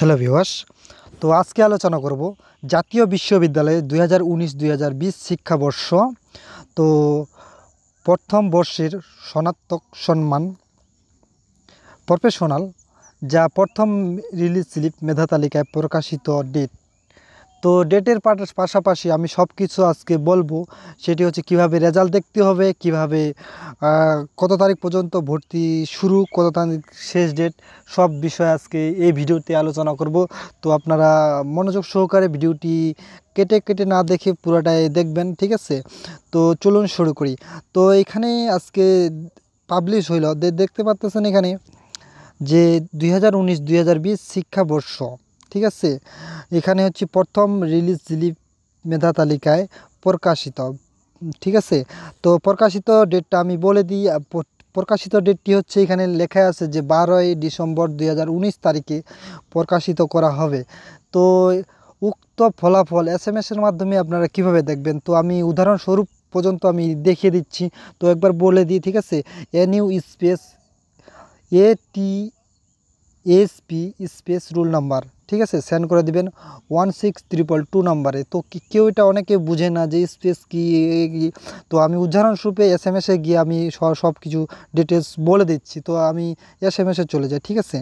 hello ভিওয়াস তো আজকে আলোচনা করব জাতীয় বিশ্ববিদ্যালয়ে দুই হাজার উনিশ দুই হাজার বিশ শিক্ষাবর্ষ তো প্রথম বর্ষের সনাত্মক সম্মান প্রফেশনাল যা প্রথম রিলিজ স্লিপ মেধা তালিকায় প্রকাশিত ডেট তো ডেটের পাশাপাশি আমি সব কিছু আজকে বলবো সেটি হচ্ছে কিভাবে রেজাল্ট দেখতে হবে কিভাবে কত তারিখ পর্যন্ত ভর্তি শুরু কত তারিখ শেষ ডেট সব বিষয় আজকে এই ভিডিওতে আলোচনা করব তো আপনারা মনোযোগ সহকারে ভিডিওটি কেটে কেটে না দেখে পুরোটাই দেখবেন ঠিক আছে তো চলুন শুরু করি তো এখানে আজকে পাবলিশ হইল দেখতে পাচ্তেছেন এখানে যে দুই হাজার উনিশ শিক্ষাবর্ষ ঠিক আছে এখানে হচ্ছে প্রথম রিলিজ রিলিফ মেধা তালিকায় প্রকাশিত ঠিক আছে তো প্রকাশিত ডেটটা আমি বলে দিই প্রকাশিত ডেটটি হচ্ছে এখানে লেখা আছে যে বারোই ডিসেম্বর দুই তারিখে প্রকাশিত করা হবে তো উক্ত ফলাফল এস এম এসের মাধ্যমে আপনারা কীভাবে দেখবেন তো আমি উদাহরণস্বরূপ পর্যন্ত আমি দেখিয়ে দিচ্ছি তো একবার বলে দিই ঠিক আছে A new space A T SP space roll number ঠিক আছে সেন্ড করে দিবেন ওয়ান সিক্স ত্রিপল টু নাম্বারে তো কেউ এটা অনেকে বুঝে না যে স্পেস কি তো আমি উদাহরণস্বরূপে এস এম এসে গিয়ে আমি সব কিছু ডিটেলস বলে দিচ্ছি তো আমি এস এম এসে চলে যাই ঠিক আছে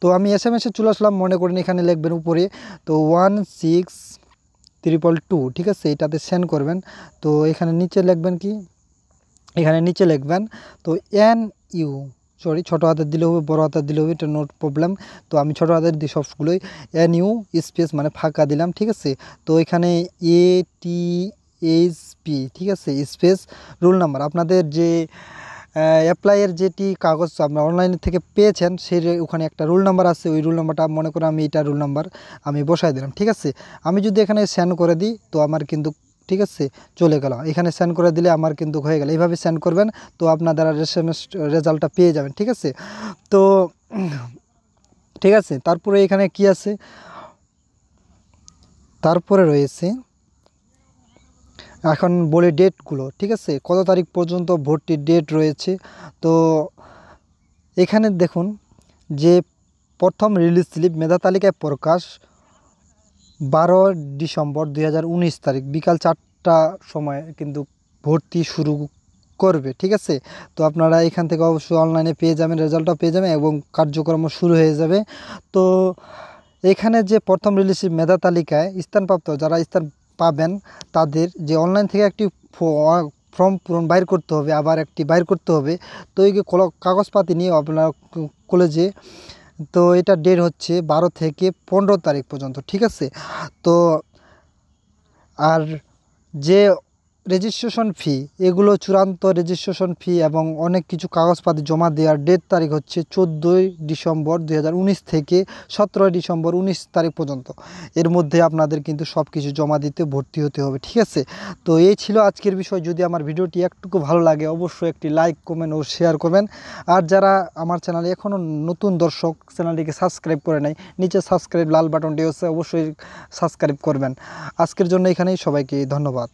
তো আমি এস এম এসে চলে আসলাম মনে করেন এখানে লিখবেন উপরে তো ওয়ান সিক্স ত্রিপল টু ঠিক আছে এটাতে সেন্ড করবেন তো এখানে নিচে লিখবেন কি এখানে নিচে লিখবেন তো এন ইউ সরি ছোটো হাতের দিলে হবে বড়ো হাতের দিলে হবে এটা নোট প্রবলেম তো আমি ছোটো হাতের দিয়ে সবগুলোই এ নিউ স্পেস মানে ফাঁকা দিলাম ঠিক আছে তো এখানে এ টি এইচ পি ঠিক আছে স্পেস রোল নাম্বার আপনাদের যে অ্যাপ্লাইয়ের যেটি কাগজ আপনার অনলাইন থেকে পেয়েছেন সেই ওখানে একটা রুল নাম্বার আছে ওই রুল নাম্বারটা মনে করে আমি এটা রুল নাম্বার আমি বসাই দিলাম ঠিক আছে আমি যদি এখানে সেন্ড করে দিই তো আমার কিন্তু ঠিক আছে চলে গেল এখানে সেন্ড করে দিলে আমার কিন্তু হয়ে গেল এইভাবে সেন্ড করবেন তো আপনারা দ্বারা রেজাল্টটা পেয়ে যাবেন ঠিক আছে তো ঠিক আছে তারপরে এখানে কি আছে তারপরে রয়েছে এখন বলে ডেটগুলো ঠিক আছে কত তারিখ পর্যন্ত ভর্তির ডেট রয়েছে তো এখানে দেখুন যে প্রথম রিলিজ স্লিপ মেধা তালিকায় প্রকাশ বারো ডিসেম্বর দুই তারিখ বিকাল চারটা সময় কিন্তু ভর্তি শুরু করবে ঠিক আছে তো আপনারা এখান থেকে অবশ্যই অনলাইনে পেয়ে যাবেন রেজাল্টটা পেয়ে যাবেন এবং কার্যক্রম শুরু হয়ে যাবে তো এখানে যে প্রথম রিলিজের মেধা তালিকায় স্থানপ্রাপ্ত যারা স্থান পাবেন তাদের যে অনলাইন থেকে একটি ফর্ম পূরণ বাইর করতে হবে আবার একটি বাইর করতে হবে তো এই কাগজপাতি নিয়ে আপনারা কলেজে তো এটা ডেড হচ্ছে 12 থেকে 15 তারিখ পর্যন্ত ঠিক আছে তো আর যে রেজিস্ট্রেশন ফি এগুলো চূড়ান্ত রেজিস্ট্রেশন ফি এবং অনেক কিছু কাগজপাতি জমা দেওয়ার ডেট তারিখ হচ্ছে চোদ্দোই ডিসেম্বর দুই থেকে সতেরোই ডিসেম্বর উনিশ তারিখ পর্যন্ত এর মধ্যে আপনাদের কিন্তু সব কিছু জমা দিতে ভর্তি হতে হবে ঠিক আছে তো এই ছিল আজকের বিষয় যদি আমার ভিডিওটি একটুকু ভালো লাগে অবশ্যই একটি লাইক কমেন্ট ও শেয়ার করবেন আর যারা আমার চ্যানেলে এখনও নতুন দর্শক চ্যানেলটিকে সাবস্ক্রাইব করে নেয় নিচে সাবস্ক্রাইব লাল বাটনটি হচ্ছে অবশ্যই সাবস্ক্রাইব করবেন আজকের জন্য এখানেই সবাইকে ধন্যবাদ